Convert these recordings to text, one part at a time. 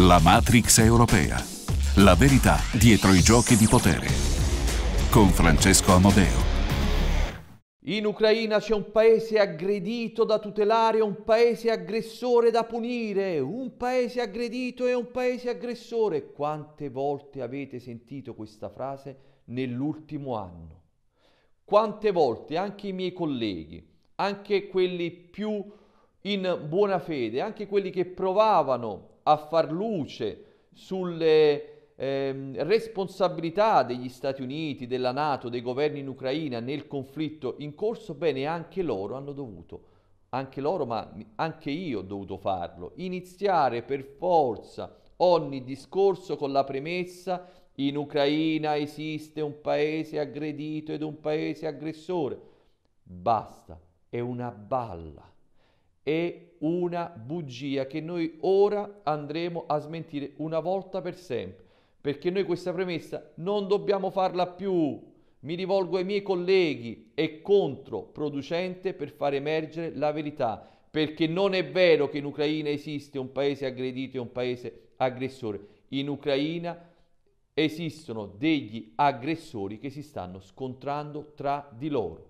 La Matrix europea. La verità dietro i giochi di potere. Con Francesco Amodeo. In Ucraina c'è un paese aggredito da tutelare, un paese aggressore da punire, un paese aggredito e un paese aggressore. Quante volte avete sentito questa frase nell'ultimo anno? Quante volte anche i miei colleghi, anche quelli più in buona fede, anche quelli che provavano a far luce sulle eh, responsabilità degli Stati Uniti, della Nato, dei governi in Ucraina nel conflitto in corso, bene, anche loro hanno dovuto, anche loro, ma anche io ho dovuto farlo, iniziare per forza ogni discorso con la premessa in Ucraina esiste un paese aggredito ed un paese aggressore. Basta, è una balla è una bugia che noi ora andremo a smentire una volta per sempre, perché noi questa premessa non dobbiamo farla più. Mi rivolgo ai miei colleghi, è controproducente per far emergere la verità, perché non è vero che in Ucraina esiste un paese aggredito e un paese aggressore. In Ucraina esistono degli aggressori che si stanno scontrando tra di loro.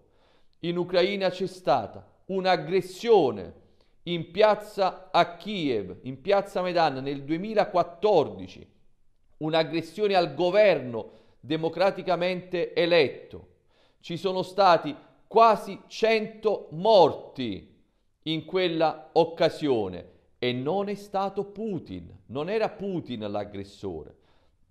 In Ucraina c'è stata un'aggressione in piazza a Kiev, in piazza Medan nel 2014, un'aggressione al governo democraticamente eletto. Ci sono stati quasi 100 morti in quella occasione e non è stato Putin, non era Putin l'aggressore.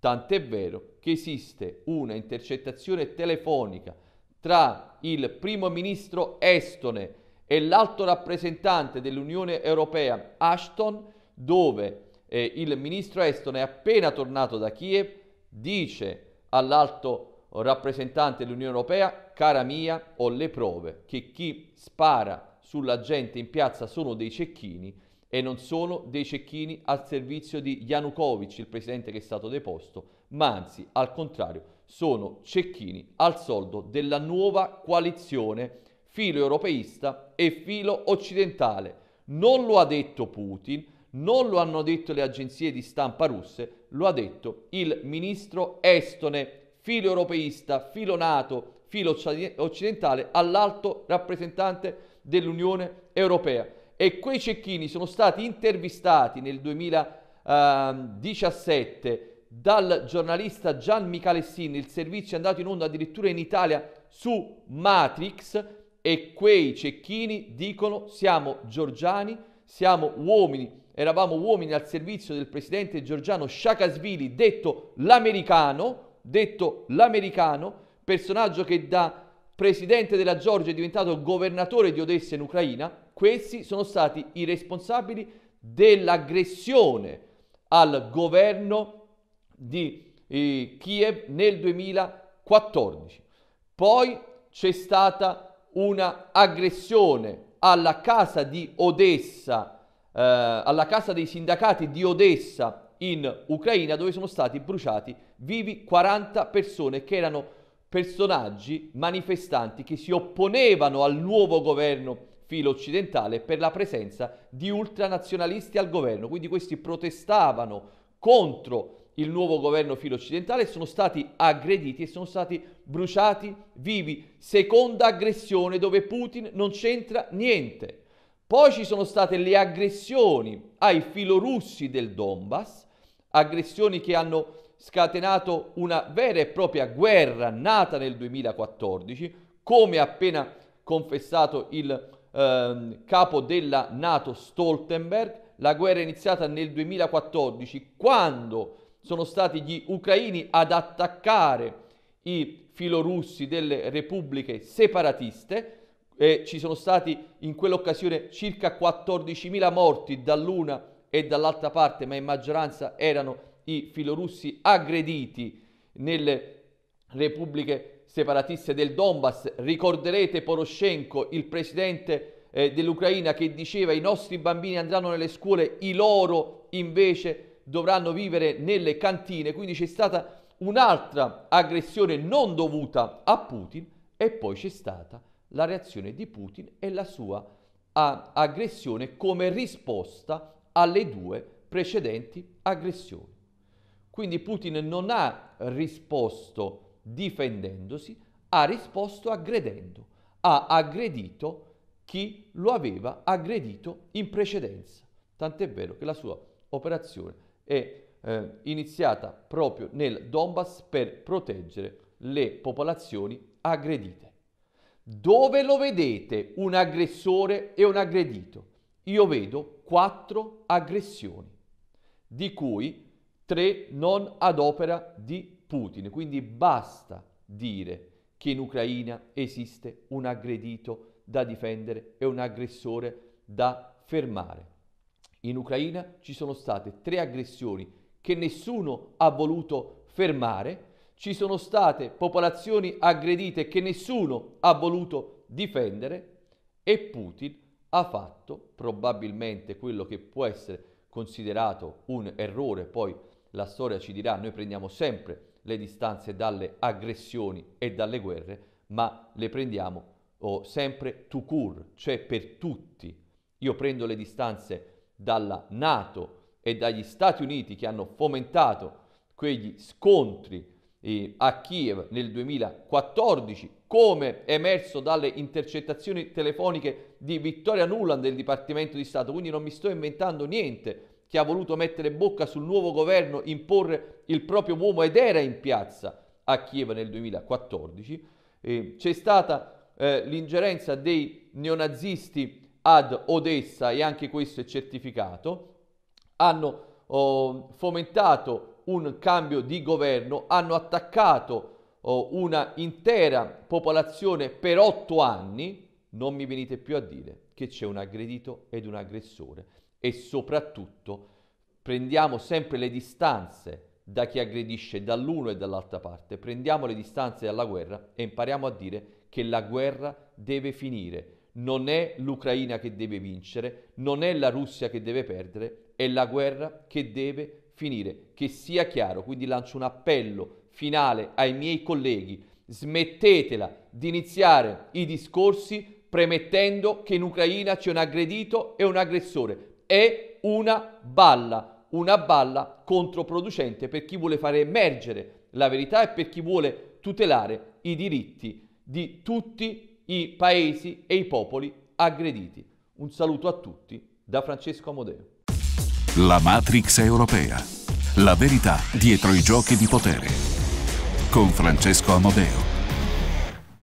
Tant'è vero che esiste una intercettazione telefonica tra il primo ministro estone e l'alto rappresentante dell'Unione Europea Ashton, dove eh, il ministro Ashton è appena tornato da Kiev, dice all'alto rappresentante dell'Unione Europea, cara mia, ho le prove che chi spara sulla gente in piazza sono dei cecchini e non sono dei cecchini al servizio di Yanukovych, il presidente che è stato deposto, ma anzi, al contrario, sono cecchini al soldo della nuova coalizione europea filo europeista e filo occidentale. Non lo ha detto Putin, non lo hanno detto le agenzie di stampa russe, lo ha detto il ministro estone, filo europeista, filo NATO, filo occidentale all'alto rappresentante dell'Unione Europea. E quei cecchini sono stati intervistati nel 2017 ehm, dal giornalista Gian Michalessini, il servizio è andato in onda addirittura in Italia su Matrix, e quei cecchini dicono siamo giorgiani, siamo uomini, eravamo uomini al servizio del presidente georgiano Shakasvili, detto l'americano, detto l'americano, personaggio che da presidente della Georgia è diventato governatore di Odessa in Ucraina, questi sono stati i responsabili dell'aggressione al governo di eh, Kiev nel 2014. Poi c'è stata una aggressione alla casa di Odessa, eh, alla casa dei sindacati di Odessa in Ucraina dove sono stati bruciati vivi 40 persone che erano personaggi manifestanti che si opponevano al nuovo governo filo occidentale per la presenza di ultranazionalisti al governo. Quindi questi protestavano contro il nuovo governo filo occidentale sono stati aggrediti e sono stati bruciati vivi. Seconda aggressione dove Putin non c'entra niente. Poi ci sono state le aggressioni ai filorussi del Donbass, aggressioni che hanno scatenato una vera e propria guerra nata nel 2014, come appena confessato il ehm, capo della Nato Stoltenberg, la guerra è iniziata nel 2014 quando sono stati gli ucraini ad attaccare i filorussi delle repubbliche separatiste e ci sono stati in quell'occasione circa 14.000 morti dall'una e dall'altra parte, ma in maggioranza erano i filorussi aggrediti nelle repubbliche separatiste del Donbass. Ricorderete Poroshenko, il presidente eh, dell'Ucraina, che diceva i nostri bambini andranno nelle scuole, i loro invece dovranno vivere nelle cantine, quindi c'è stata un'altra aggressione non dovuta a Putin e poi c'è stata la reazione di Putin e la sua aggressione come risposta alle due precedenti aggressioni. Quindi Putin non ha risposto difendendosi, ha risposto aggredendo, ha aggredito chi lo aveva aggredito in precedenza. Tant'è vero che la sua operazione è eh, iniziata proprio nel Donbass per proteggere le popolazioni aggredite. Dove lo vedete un aggressore e un aggredito? Io vedo quattro aggressioni, di cui tre non ad opera di Putin. Quindi basta dire che in Ucraina esiste un aggredito da difendere e un aggressore da fermare. In Ucraina ci sono state tre aggressioni che nessuno ha voluto fermare, ci sono state popolazioni aggredite che nessuno ha voluto difendere e Putin ha fatto probabilmente quello che può essere considerato un errore, poi la storia ci dirà, noi prendiamo sempre le distanze dalle aggressioni e dalle guerre, ma le prendiamo oh, sempre to cure, cioè per tutti. Io prendo le distanze dalla Nato e dagli Stati Uniti che hanno fomentato quegli scontri eh, a Kiev nel 2014, come emerso dalle intercettazioni telefoniche di Vittoria Nuland del Dipartimento di Stato, quindi non mi sto inventando niente, che ha voluto mettere bocca sul nuovo governo, imporre il proprio uomo ed era in piazza a Kiev nel 2014. Eh, c'è stata eh, l'ingerenza dei neonazisti ad Odessa, e anche questo è certificato, hanno oh, fomentato un cambio di governo, hanno attaccato oh, una intera popolazione per otto anni, non mi venite più a dire che c'è un aggredito ed un aggressore e soprattutto prendiamo sempre le distanze da chi aggredisce dall'uno e dall'altra parte, prendiamo le distanze dalla guerra e impariamo a dire che la guerra deve finire non è l'Ucraina che deve vincere, non è la Russia che deve perdere, è la guerra che deve finire. Che sia chiaro, quindi lancio un appello finale ai miei colleghi, smettetela di iniziare i discorsi premettendo che in Ucraina c'è un aggredito e un aggressore. È una balla, una balla controproducente per chi vuole fare emergere la verità e per chi vuole tutelare i diritti di tutti i paesi e i popoli aggrediti. Un saluto a tutti da Francesco Amodeo. La Matrix europea. La verità dietro i giochi di potere. Con Francesco Amodeo.